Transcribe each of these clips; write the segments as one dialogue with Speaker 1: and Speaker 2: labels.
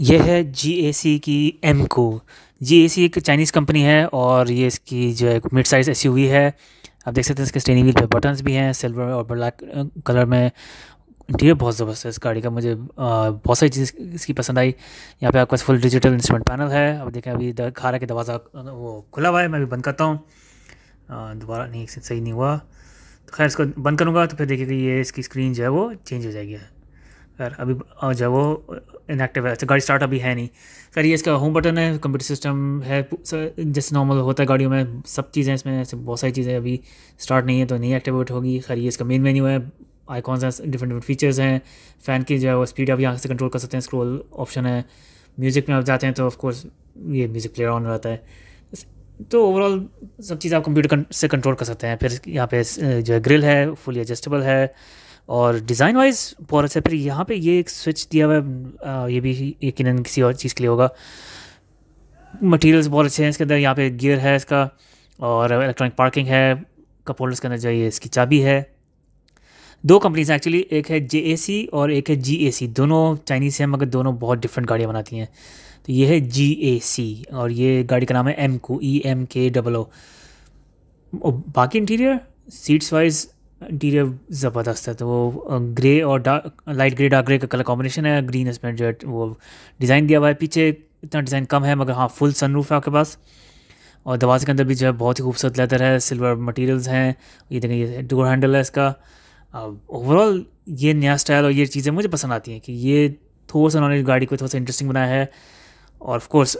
Speaker 1: यह है जी ए सी की एम को जी ए सी एक चाइनीज़ कंपनी है और ये इसकी जो है मिड साइज़ एस यू है आप देख सकते हैं इसके स्टेनिंग व्हील पे बटन्स भी हैं सिल्वर और ब्लैक कलर में इंटीरियर बहुत ज़बरदस्त है इस गाड़ी का मुझे बहुत सारी चीज़ इसकी पसंद आई यहाँ पे आपके पास फुल डिजिटल इंस्ट्रूमेंट पैनल है अब देखें अभी खारा के दरवाज़ा वो खुला हुआ है मैं अभी बंद करता हूँ दोबारा नहीं सही नहीं हुआ तो खैर इसको बंद करूँगा तो फिर देखिएगा ये इसकी स्क्रीन जो है वो चेंज हो जाएगी सर अभी जब वो इनएक्टिव है अच्छा गाड़ी स्टार्ट अभी है नहीं सर ये इसका होम बटन है कंप्यूटर सिस्टम है जैसे नॉर्मल होता है गाड़ियों में सब चीज़ें इसमें ऐसे बहुत सारी चीज़ें अभी स्टार्ट नहीं है तो नहीं एक्टिवेट होगी खैर ये इसका मेन मेन्यू है आइकॉन्स हैं डिफरेंट डिफरेंट फीचर्स हैं फ़ैन की जो है वो स्पीड आप यहाँ से कंट्रोल कर सकते हैं स्क्रोल ऑप्शन है म्यूज़िक में आप जाते हैं तो ऑफकोर्स ये म्यूज़िक प्लेयर ऑन रहता है तो ओवरऑल सब चीज़ आप कंप्यूटर से कंट्रोल कर सकते हैं फिर यहाँ पे जो है ग्रिल है फुली एडजस्टेबल है और डिज़ाइन वाइज बहुत अच्छा फिर यहाँ पे ये एक स्विच दिया हुआ है ये भी यकीन किसी और चीज़ के लिए होगा मटेरियल्स बहुत अच्छे हैं इसके अंदर यहाँ पे गियर है इसका और इलेक्ट्रॉनिक पार्किंग है कप होल्डर्स के अंदर जो है इसकी चाबी है दो कंपनीज हैं एक्चुअली एक है जे और एक है जी दोनों चाइनीज़ हैं मगर दोनों बहुत डिफरेंट गाड़ियाँ बनाती हैं तो ये है जी और ये गाड़ी का नाम है एम को ई एम के डबल ओ बाकी इंटीरियर सीट्स वाइज इंटीरियर ज़बरदस्त है तो वो ग्रे और dark light grey dark grey का कलर कॉम्बिनेशन है ग्रीन इसमें जो है वो डिज़ाइन दिया हुआ है पीछे इतना डिज़ाइन कम है मगर हाँ फुल सनरूफ है आपके पास और दरवाजे के अंदर भी जो है बहुत ही खूबसूरत लेदर है सिल्वर मटेरियल्स हैं ये देखें ये डोर हैंडल है इसका ओवरऑल ये नया स्टाइल और ये चीज़ें मुझे पसंद आती हैं कि ये थोड़ा सा उन्होंने गाड़ी को थोड़ा सा इंटरेस्टिंग बनाया है और ऑफ कोर्स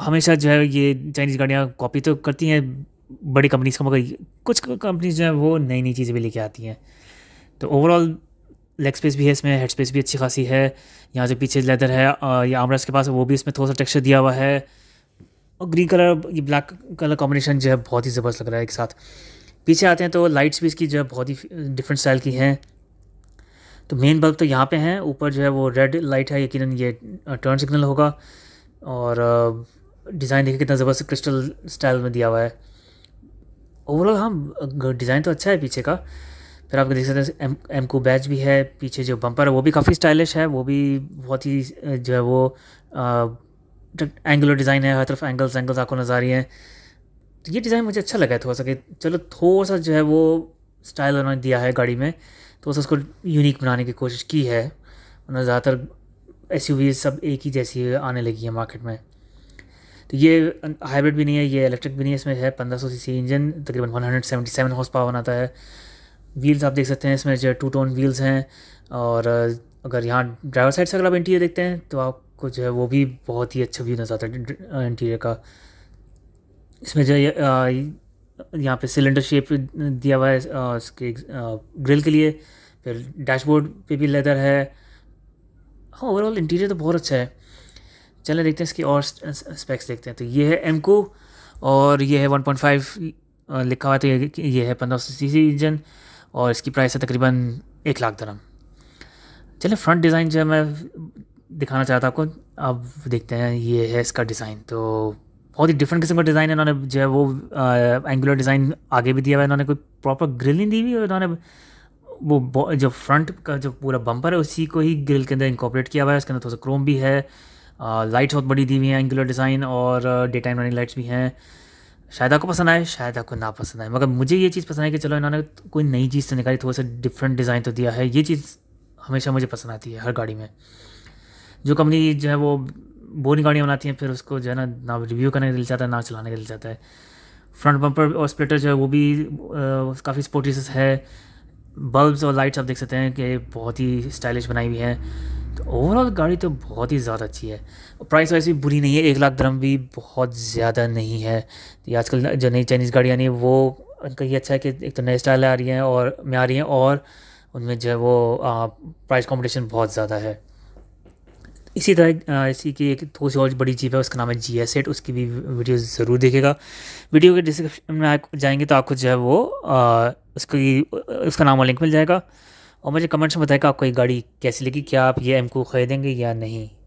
Speaker 1: हमेशा जो है ये चाइनीज़ गाड़ियाँ कॉपी तो करती हैं बड़ी कंपनीज़ का मगर कुछ कंपनीज़ जो हैं वो नई नई चीज़ें भी लेके आती हैं तो ओवरऑल लेग स्पेस भी है इसमें हेड स्पेस भी अच्छी खासी है यहाँ जो पीछे लेदर है या आमराज के पास वो भी इसमें थोड़ा सा टेक्सचर दिया हुआ है और ग्रीन कलर ये ब्लैक कलर कॉम्बिनेशन जो है बहुत ही ज़बरदस्त लग रहा है एक साथ पीछे आते हैं तो लाइट्स भी इसकी जो है बहुत ही डिफरेंट स्टाइल की हैं तो मेन बल्ब तो यहाँ पे हैं ऊपर जो है वो रेड लाइट है यकीन ये टर्न सिग्नल होगा और डिज़ाइन देखिए कितना ज़बरदस्त क्रिस्टल स्टाइल में दिया हुआ है ओवरऑल हाँ डिज़ाइन तो अच्छा है पीछे का फिर आप देख सकते हैं एम एम को बैच भी है पीछे जो बम्पर है वो भी काफ़ी स्टाइलिश है वो भी बहुत ही जो है वो एंगुलर डिज़ाइन है हर तरफ एंगल्स एंगल्स आपको नज़र आ रही हैं तो ये डिज़ाइन मुझे अच्छा लगा है थोड़ा सा कि चलो थोड़ा सा जो है वो स्टाइल उन्होंने दिया है गाड़ी में तो उसको यूनिक बनाने की कोशिश की है वरना ज़्यादातर एस सब एक ही जैसी आने लगी है मार्केट में तो ये हाइब्रिड भी नहीं है ये इलेक्ट्रिक भी नहीं है इसमें है पंद्रह सौ सी इंजन तकरीबन one hundred seventy seven horse power बनाता है व्हील्स आप देख सकते हैं इसमें जो टू टोन व्हील्स हैं और अगर यहाँ ड्राइवर साइड से अगर आप इंटीरियर देखते हैं तो आपको जो है वो भी बहुत ही अच्छा व्यू नजर आता है इंटीरियर का इसमें जो है यहाँ पे सिलेंडर शेप दिया हुआ है इसके ग्रिल के लिए फिर डैशबोर्ड पे भी लेदर है हाँ ओवरऑल इंटीरियर तो बहुत अच्छा है चलें देखते हैं इसकी और स्पेक्स देखते हैं तो ये है एम और ये है 1.5 लिखा हुआ तो ये, है पंद्रह सौ सी इंजन और इसकी प्राइस है तकरीबन एक लाख दरम चले फ्रंट डिज़ाइन जो मैं दिखाना चाहता आपको अब देखते हैं ये है इसका डिज़ाइन तो बहुत ही डिफरेंट किस्म का डिज़ाइन है इन्होंने जो है वो एंगुलर डिज़ाइन आगे भी दिया हुआ है इन्होंने कोई प्रॉपर ग्रिल नहीं दी हुई और इन्होंने वो जो फ्रंट का जो पूरा बम्पर है उसी को ही ग्रिल के अंदर इंकॉपरेट किया हुआ है उसके अंदर थोड़ा सा क्रोम भी है लाइट्स बहुत बड़ी दी हुई हैं एंगुलर डिज़ाइन और डे टाइम रनिंग लाइट्स भी हैं शायद आपको पसंद आए शायद आपको ना पसंद आए मगर मुझे ये चीज़ पसंद है कि चलो इन्होंने कोई नई चीज़ से निकाली थोड़ा सा डिफरेंट डिज़ाइन तो दिया है ये चीज़ हमेशा मुझे पसंद आती है हर गाड़ी में जो कंपनी जो है वो बोरिंग गाड़ियाँ बनाती हैं फिर उसको जो है ना ना रिव्यू करने का दिल चाहता है ना चलाने का दिल चाहता है फ्रंट बम्पर और स्प्लिटर जो है वो भी काफ़ी स्पोर्टिस है बल्ब्स और लाइट्स आप देख सकते हैं कि बहुत ही स्टाइलिश बनाई हुई हैं तो ओवरऑल गाड़ी तो बहुत ही ज़्यादा अच्छी है प्राइस वाइस भी बुरी नहीं है एक लाख दरम भी बहुत ज़्यादा नहीं है तो आजकल जो नई चाइनीज़ गाड़ियाँ नहीं वो उनका ये अच्छा है कि एक तो नए स्टाइल आ रही हैं और में आ रही हैं और उनमें जो है वो प्राइस कॉम्पिटिशन बहुत ज़्यादा है इसी तरह इसी की एक थोड़ी और बड़ी जीप है उसका नाम है जी एस एट उसकी भी वीडियो ज़रूर देखेगा वीडियो के डिस्क्रिप्शन में आप जाएंगे तो आपको जो है वो उसकी उसका नाम और लिंक मिल जाएगा और मुझे कमेंट्स में बताएगा आपको ये गाड़ी कैसी लगी क्या आप ये एम को खरीदेंगे या नहीं